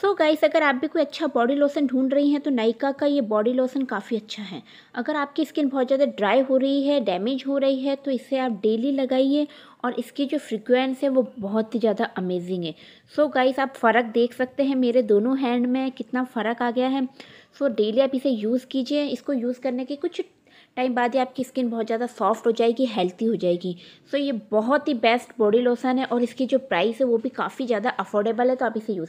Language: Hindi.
सो so गाइस अगर आप भी कोई अच्छा बॉडी लोशन ढूंढ रही हैं तो नाइका का ये बॉडी लोशन काफ़ी अच्छा है अगर आपकी स्किन बहुत ज़्यादा ड्राई हो रही है डैमेज हो रही है तो इसे आप डेली लगाइए और इसकी जो फ्रिक्वेंस है वो बहुत ही ज़्यादा अमेजिंग है सो so गाइस आप फ़र्क देख सकते हैं मेरे दोनों हैंड में कितना फ़र्क आ गया है सो so डेली आप इसे यूज़ कीजिए इसको यूज़ करने के कुछ टाइम बाद ही आपकी स्किन बहुत ज़्यादा सॉफ्ट हो जाएगी हेल्थी हो जाएगी सो so, ये बहुत ही बेस्ट बॉडी लोशन है और इसकी जो प्राइस है वो भी काफ़ी ज़्यादा अफोर्डेबल है तो आप इसे यूज़